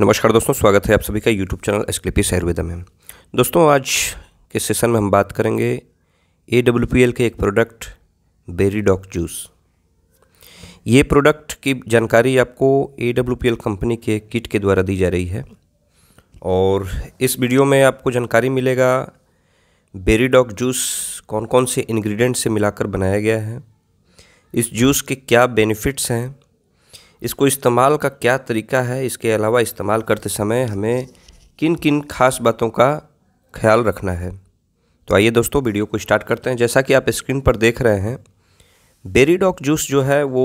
नमस्कार दोस्तों स्वागत है आप सभी का यूट्यूब चैनल एस्क्लिपिस आयुर्वेदा में दोस्तों आज के सेशन में हम बात करेंगे ए डब्ल्यू पी एल के एक प्रोडक्ट बेरी डॉक जूस ये प्रोडक्ट की जानकारी आपको A W P L company के किट के द्वारा दी जा रही है और इस वीडियो में आपको जानकारी मिलेगा बेरी डॉक जूस कौन कौन से इन्ग्रीडियंट से मिलाकर बनाया गया है इस जूस के क्या बेनिफिट्स हैं इसको इस्तेमाल का क्या तरीका है इसके अलावा इस्तेमाल करते समय हमें किन किन खास बातों का ख्याल रखना है तो आइए दोस्तों वीडियो को स्टार्ट करते हैं जैसा कि आप स्क्रीन पर देख रहे हैं बेरी डॉक जूस जो है वो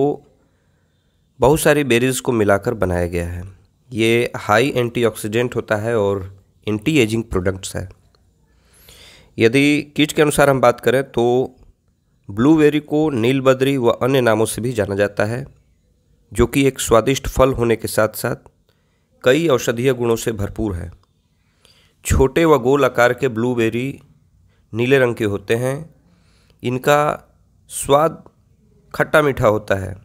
बहुत सारी बेरीज़ को मिलाकर बनाया गया है ये हाई एंटीऑक्सीडेंट होता है और एंटी एजिंग प्रोडक्ट्स है यदि किट के अनुसार हम बात करें तो ब्लूबेरी को नीलबदरी व अन्य नामों से भी जाना जाता है जो कि एक स्वादिष्ट फल होने के साथ साथ कई औषधीय गुणों से भरपूर है छोटे व गोल आकार के ब्लूबेरी नीले रंग के होते हैं इनका स्वाद खट्टा मीठा होता है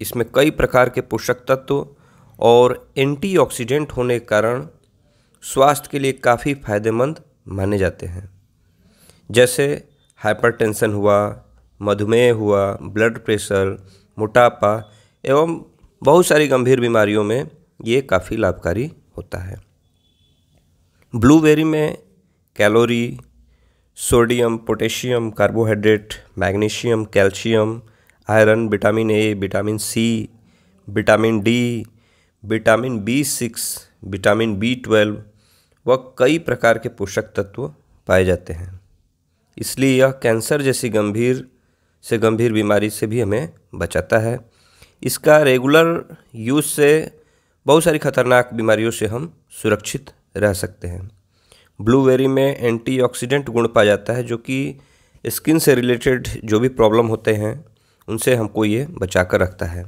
इसमें कई प्रकार के पोषक तत्व और एंटीऑक्सीडेंट होने के कारण स्वास्थ्य के लिए काफ़ी फायदेमंद माने जाते हैं जैसे हाइपरटेंशन हुआ मधुमेह हुआ ब्लड प्रेशर मोटापा एवं बहुत सारी गंभीर बीमारियों में ये काफ़ी लाभकारी होता है ब्लूबेरी में calorie sodium potassium carbohydrate magnesium calcium iron vitamin A vitamin C vitamin D vitamin B six vitamin B twelve व कई प्रकार के पोषक तत्व पाए जाते हैं इसलिए यह कैंसर जैसी गंभीर से गंभीर बीमारी से भी हमें बचाता है इसका रेगुलर यूज़ से बहुत सारी खतरनाक बीमारियों से हम सुरक्षित रह सकते हैं ब्लूबेरी में एंटीऑक्सीडेंट गुण पाया जाता है जो कि स्किन से रिलेटेड जो भी प्रॉब्लम होते हैं उनसे हमको ये बचा कर रखता है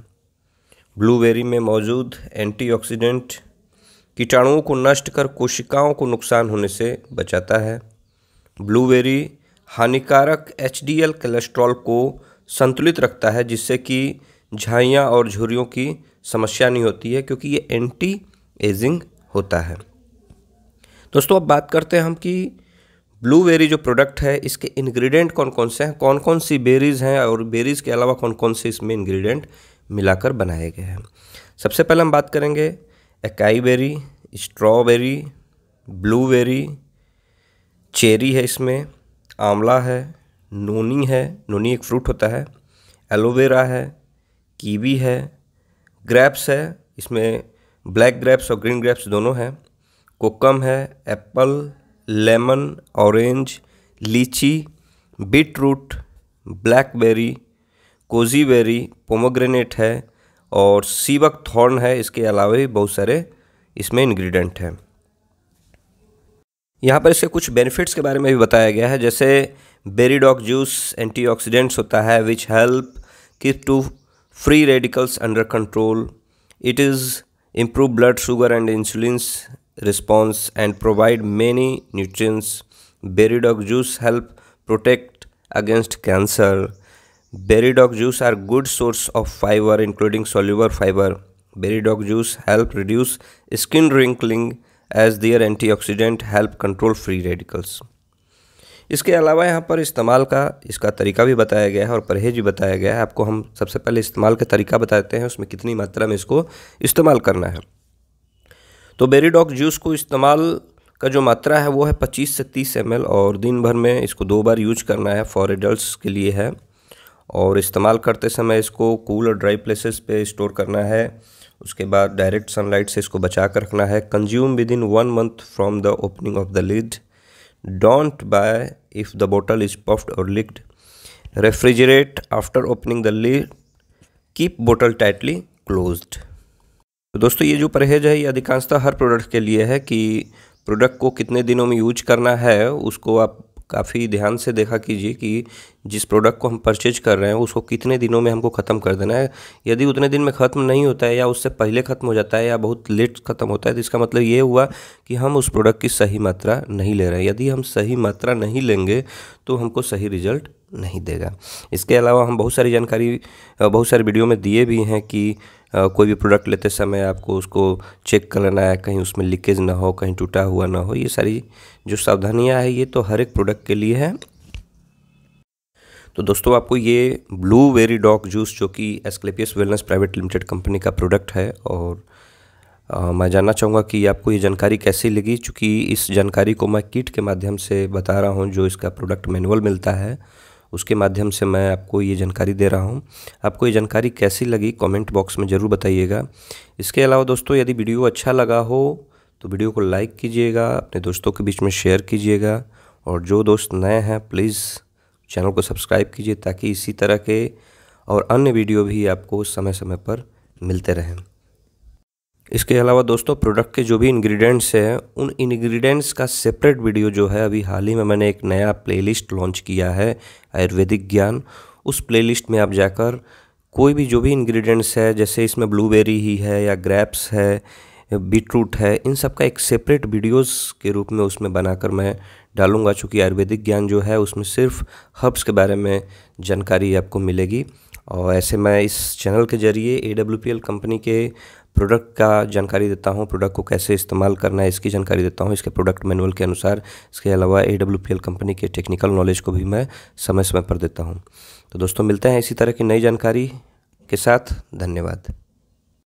ब्लूबेरी में मौजूद एंटीऑक्सीडेंट कीटाणुओं को नष्ट कर कोशिकाओं को नुकसान होने से बचाता है ब्लूबेरी हानिकारक एच डी एल कोलेस्ट्रॉल को संतुलित रखता है जिससे कि झाइयाँ और झुरियों की समस्या नहीं होती है क्योंकि ये एंटी एजिंग होता है दोस्तों अब बात करते हैं हम कि ब्लूबेरी जो प्रोडक्ट है इसके इंग्रेडिएंट कौन कौन से हैं कौन कौन सी बेरीज़ हैं और बेरीज़ के अलावा कौन कौन से इसमें इंग्रेडिएंट मिलाकर बनाए गए हैं सबसे पहले हम बात करेंगे acai berry strawberry blueberry cherry है इसमें आंवला है नोनी है नोनी एक फ्रूट होता है एलोवेरा है कीवी है ग्रेप्स है इसमें ब्लैक ग्रेप्स और ग्रीन ग्रेप्स दोनों हैं कोकम है apple lemon orange lychee beetroot black goji goji berry pomegranate है और सीवक थॉर्न है इसके अलावा भी बहुत सारे इसमें इंग्रेडिएंट हैं यहाँ पर इसके कुछ बेनिफिट्स के बारे में भी बताया गया है जैसे बेरी डॉग जूस एंटीऑक्सीडेंट्स होता है विच हेल्प कि to free radicals under control it is improve blood sugar and insulin response and provide many nutrients berry juice help protect against cancer berry juice are good source of fiber including soluble fiber berry juice help reduce skin wrinkling as their antioxidant help control free radicals इसके अलावा यहाँ पर इस्तेमाल का इसका तरीका भी बताया गया है और परहेज भी बताया गया है आपको हम सबसे पहले इस्तेमाल का तरीका बताते हैं उसमें कितनी मात्रा में इसको इस्तेमाल करना है तो बेरीडॉक जूस को इस्तेमाल का जो मात्रा है वो है पच्चीस से तीस एम और दिन भर में इसको दो बार यूज करना है फॉर एडल्ट के लिए है और इस्तेमाल करते समय इसको कूल और ड्राई प्लेसेस पे स्टोर करना है उसके बाद डायरेक्ट सनलाइट से इसको बचा कर रखना है consume within one month from the opening of the lid don't buy if the bottle is puffed or leaked refrigerate after opening the lid keep bottle tightly closed तो दोस्तों ये जो परहेज है ये अधिकांशतः हर प्रोडक्ट के लिए है कि प्रोडक्ट को कितने दिनों में यूज करना है उसको आप काफ़ी ध्यान से देखा कीजिए कि जिस प्रोडक्ट को हम परचेज कर रहे हैं उसको कितने दिनों में हमको ख़त्म कर देना है यदि उतने दिन में ख़त्म नहीं होता है या उससे पहले ख़त्म हो जाता है या बहुत लेट ख़त्म होता है तो इसका मतलब ये हुआ कि हम उस प्रोडक्ट की सही मात्रा नहीं ले रहे हैं यदि हम सही मात्रा नहीं लेंगे तो हमको सही रिजल्ट नहीं देगा इसके अलावा हम बहुत सारी जानकारी बहुत सारे वीडियो में दिए भी हैं कि कोई भी प्रोडक्ट लेते समय आपको उसको चेक कर लेना है कहीं उसमें लीकेज ना हो कहीं टूटा हुआ ना हो ये सारी जो सावधानियाँ है ये तो हर एक प्रोडक्ट के लिए है तो दोस्तों आपको ये ब्लू वेरी डॉग जूस जो कि Asclepius wellness private limited company का प्रोडक्ट है और आ, मैं जानना चाहूँगा कि आपको ये जानकारी कैसी लगी चूँकि इस जानकारी को मैं किट के माध्यम से बता रहा हूँ जो इसका प्रोडक्ट मैनुअल मिलता है उसके माध्यम से मैं आपको ये जानकारी दे रहा हूँ आपको ये जानकारी कैसी लगी कमेंट बॉक्स में ज़रूर बताइएगा इसके अलावा दोस्तों यदि वीडियो अच्छा लगा हो तो वीडियो को लाइक कीजिएगा अपने दोस्तों के बीच में शेयर कीजिएगा और जो दोस्त नए हैं प्लीज़ चैनल को सब्सक्राइब कीजिए ताकि इसी तरह के और अन्य वीडियो भी आपको समय समय पर मिलते रहें इसके अलावा दोस्तों प्रोडक्ट के जो भी इंग्रेडिएंट्स हैं उन इंग्रेडिएंट्स का सेपरेट वीडियो जो है अभी हाल ही में मैंने एक नया प्लेलिस्ट लॉन्च किया है आयुर्वेदिक ज्ञान उस प्लेलिस्ट में आप जाकर कोई भी जो भी इंग्रेडिएंट्स है जैसे इसमें ब्लूबेरी ही है या ग्रैप्स है बीटरूट है इन सब का एक सेपरेट वीडियोस के रूप में उसमें बनाकर मैं डालूंगा चूँकि आयुर्वेदिक ज्ञान जो है उसमें सिर्फ हर्ब्स के बारे में जानकारी आपको मिलेगी और ऐसे मैं इस चैनल के ज़रिए ए कंपनी के प्रोडक्ट का जानकारी देता हूँ प्रोडक्ट को कैसे इस्तेमाल करना है इसकी जानकारी देता हूँ इसके प्रोडक्ट मैनुअल के अनुसार इसके अलावा ए कंपनी के टेक्निकल नॉलेज को भी मैं समय समय पर देता हूँ तो दोस्तों मिलते हैं इसी तरह की नई जानकारी के साथ धन्यवाद